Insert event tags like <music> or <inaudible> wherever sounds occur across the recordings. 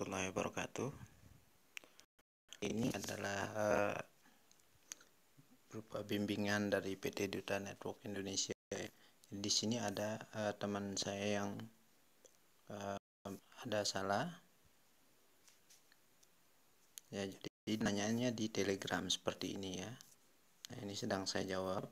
warahmatullahi wabarakatuh. Ini adalah uh, berupa bimbingan dari PT Duta Network Indonesia. Di sini ada uh, teman saya yang uh, ada salah. Ya, jadi nanyanya di Telegram seperti ini ya. Nah, ini sedang saya jawab.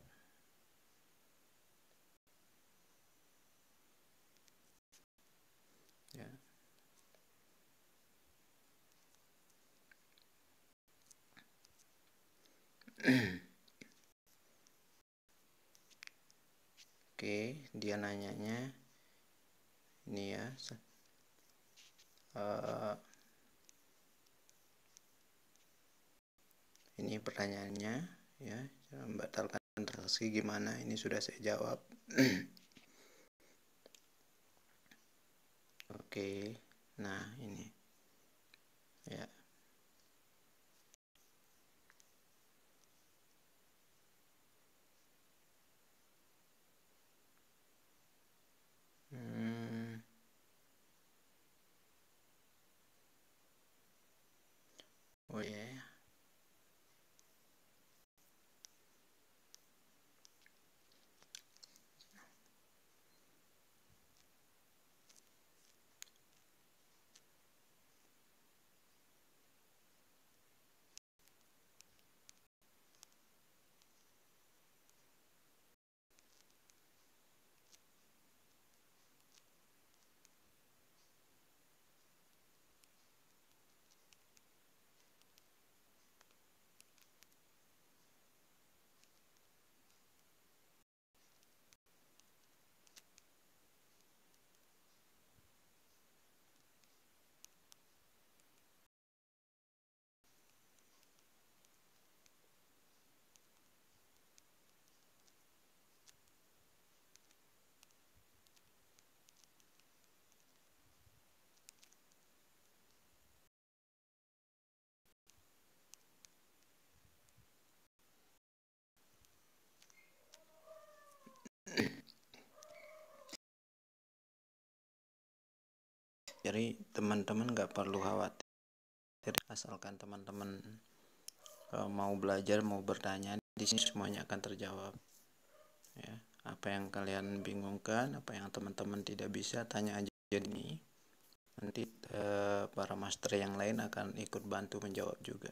Oke, dia nanyanya ini ya. Uh, ini pertanyaannya ya, membatalkan transaksi gimana? Ini sudah saya jawab. <clears throat> Oke. Nah, jadi teman-teman nggak perlu khawatir asalkan teman-teman e, mau belajar mau bertanya di sini semuanya akan terjawab ya apa yang kalian bingungkan apa yang teman-teman tidak bisa tanya aja ini nanti e, para master yang lain akan ikut bantu menjawab juga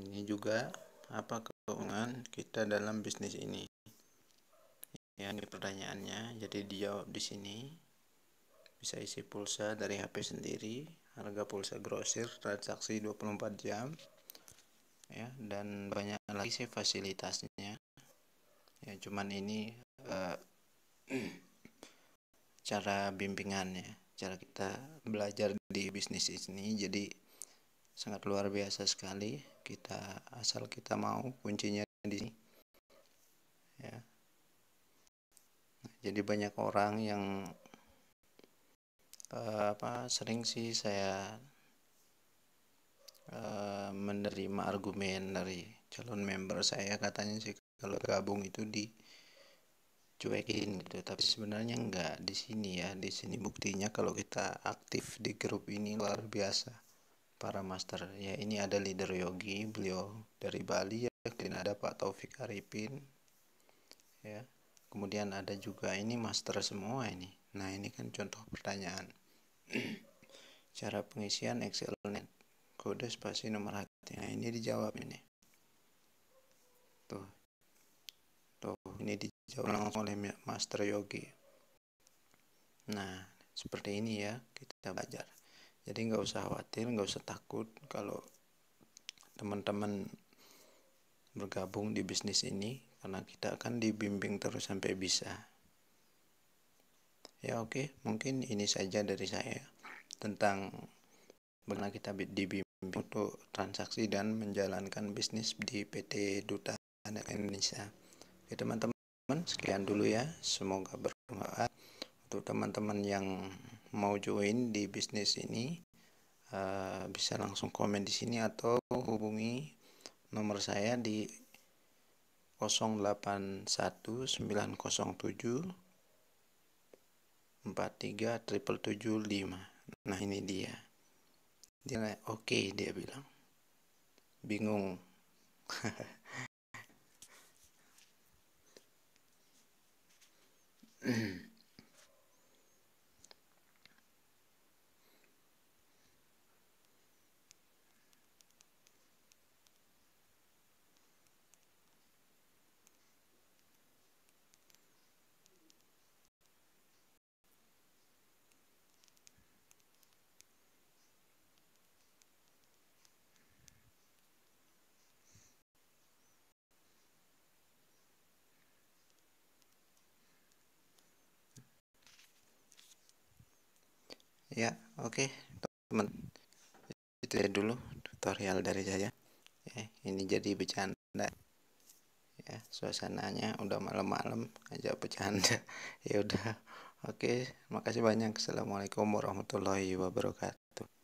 ini juga apa keuntungan kita dalam bisnis ini ya ini pertanyaannya jadi dijawab di sini bisa isi pulsa dari HP sendiri harga pulsa grosir transaksi 24 jam ya dan banyak lagi sih fasilitasnya ya cuman ini uh, <clears throat> cara bimbingannya cara kita belajar di bisnis ini jadi sangat luar biasa sekali kita asal kita mau kuncinya di sini ya nah, jadi banyak orang yang uh, apa sering sih saya uh, menerima argumen dari calon member saya katanya sih kalau gabung itu di cuekin gitu tapi sebenarnya enggak di sini ya di sini buktinya kalau kita aktif di grup ini luar biasa para master ya ini ada leader yogi beliau dari Bali ya kemudian ada Pak Taufik Arifin ya kemudian ada juga ini master semua ini nah ini kan contoh pertanyaan <clears throat> cara pengisian Excel Excelnet kode spasi nomor hati nah ini dijawab ini tuh tuh ini dijawab langsung oleh master yogi nah seperti ini ya kita belajar jadi nggak usah khawatir nggak usah takut kalau teman-teman bergabung di bisnis ini karena kita akan dibimbing terus sampai bisa ya oke okay. mungkin ini saja dari saya tentang bagaimana kita dibimbing untuk transaksi dan menjalankan bisnis di PT Duta Anak Indonesia oke teman-teman sekian dulu ya semoga bermanfaat untuk teman-teman yang mau join di bisnis ini uh, bisa langsung komen di sini atau hubungi nomor saya di 081907437775. nah ini dia dia oke okay, dia bilang bingung mm <laughs> ya oke okay, teman itu ya dulu tutorial dari saya ya, ini jadi bercanda ya suasananya udah malam-malam aja bercanda <laughs> ya udah oke okay, makasih banyak assalamualaikum warahmatullahi wabarakatuh